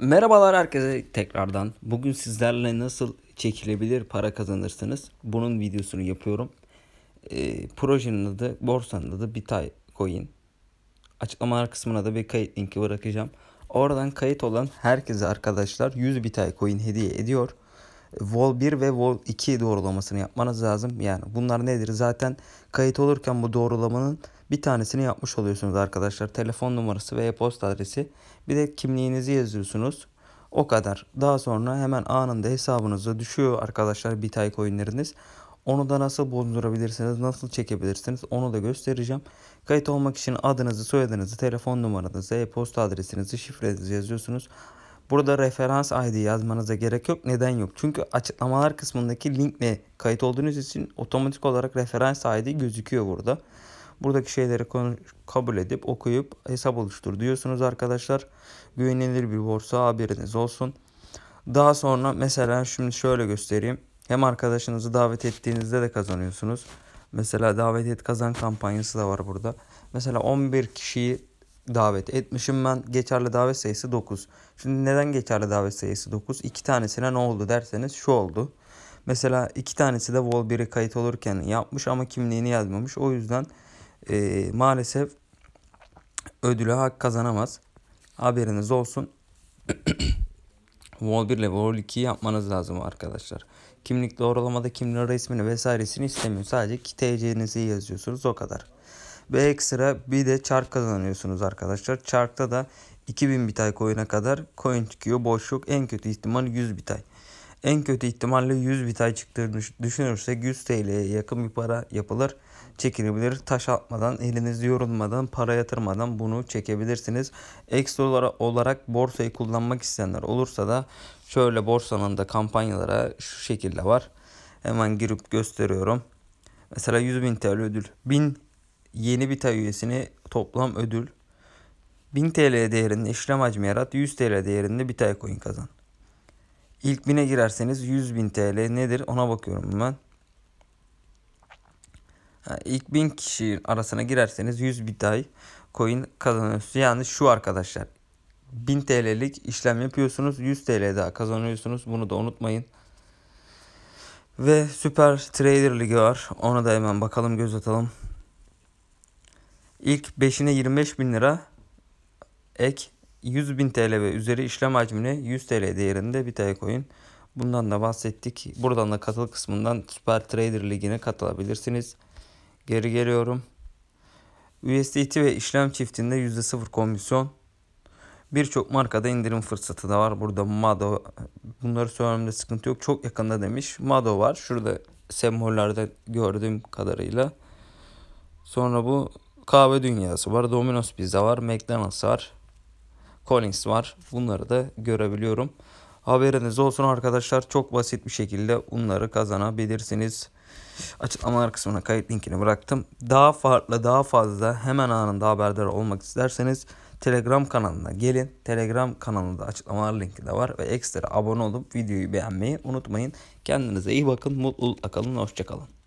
Merhabalar herkese tekrardan. Bugün sizlerle nasıl çekilebilir para kazanırsınız? Bunun videosunu yapıyorum. E, projenin adı, borsanın adı Bitcoin. Açıklamalar kısmına da bir kayıt linki bırakacağım. Oradan kayıt olan herkese arkadaşlar 100 Bitcoin hediye ediyor. Vol 1 ve Vol 2 doğrulamasını yapmanız lazım. Yani bunlar nedir? Zaten kayıt olurken bu doğrulamanın bir tanesini yapmış oluyorsunuz arkadaşlar. Telefon numarası ve e-posta adresi. Bir de kimliğinizi yazıyorsunuz. O kadar. Daha sonra hemen anında hesabınıza düşüyor arkadaşlar bitay coinleriniz. Onu da nasıl bozdurabilirsiniz, nasıl çekebilirsiniz onu da göstereceğim. Kayıt olmak için adınızı, soyadınızı, telefon numaranızı, e-posta adresinizi, şifrenizi yazıyorsunuz. Burada referans ID yazmanıza gerek yok. Neden yok? Çünkü açıklamalar kısmındaki linkle kayıt olduğunuz için otomatik olarak referans ID gözüküyor burada. Buradaki şeyleri kabul edip okuyup hesap oluştur diyorsunuz arkadaşlar. Güvenilir bir borsa haberiniz olsun. Daha sonra mesela şimdi şöyle göstereyim. Hem arkadaşınızı davet ettiğinizde de kazanıyorsunuz. Mesela davet et kazan kampanyası da var burada. Mesela 11 kişiyi davet etmişim ben. Geçerli davet sayısı 9. Şimdi neden geçerli davet sayısı 9? İki tanesine ne oldu derseniz şu oldu. Mesela iki tanesi de Wall 1'e kayıt olurken yapmış ama kimliğini yazmamış. O yüzden e, maalesef ödülü hak kazanamaz. Haberiniz olsun. Wall 1 ile Wall 2'yi yapmanız lazım arkadaşlar. Kimlik doğrulamada kimliğin resmini vesairesini istemiyor. Sadece TC'nizi yazıyorsunuz o kadar. Ve ekstra bir de çark kazanıyorsunuz arkadaşlar. Çarkta da 2000 bitay coin'e kadar coin çıkıyor. Boşluk en kötü ihtimal 100 bitay. En kötü ihtimalle 100 bitay çıktığını düşünürsek 100 TL'ye yakın bir para yapılır. Çekilebilir. Taş atmadan, eliniz yorulmadan, para yatırmadan bunu çekebilirsiniz. Ekstra olarak borsayı kullanmak isteyenler olursa da şöyle borsanın da kampanyalara şu şekilde var. Hemen girip gösteriyorum. Mesela 100.000 TL ödül. 1000 yeni bita üyesini toplam ödül 1000 TL değerinde işlem hacmi yarat 100 TL değerinde bita coin kazan. İlk 1000'e girerseniz 100.000 TL nedir ona bakıyorum ben. İlk ilk 1000 kişi arasına girerseniz 100 bitay coin kazanıyorsunuz. Yani şu arkadaşlar 1000 TL'lik işlem yapıyorsunuz 100 TL daha kazanıyorsunuz bunu da unutmayın. Ve Süper Trader Ligi var ona da hemen bakalım göz atalım. İlk 5'ine 25 bin lira ek 100 bin TL ve üzeri işlem hacmine 100 TL değerinde bir tane koyun Bundan da bahsettik. Buradan da katıl kısmından Super Trader Ligi'ne katılabilirsiniz. Geri geliyorum. USDT ve işlem çiftinde %0 komisyon. Birçok markada indirim fırsatı da var. Burada Mado bunları söylememde sıkıntı yok. Çok yakında demiş. Mado var. Şurada sembollerde gördüğüm kadarıyla. Sonra bu kahve dünyası var, Domino's Pizza var, McDonald's var, Collins var. Bunları da görebiliyorum. Haberiniz olsun arkadaşlar. Çok basit bir şekilde bunları kazanabilirsiniz. Açıklamalar kısmına kayıt linkini bıraktım. Daha farklı, daha fazla hemen anında haberdar olmak isterseniz Telegram kanalına gelin. Telegram kanalında açıklamalar linki de var ve ekstra abone olup videoyu beğenmeyi unutmayın. Kendinize iyi bakın, mutlu kalın, hoşçakalın.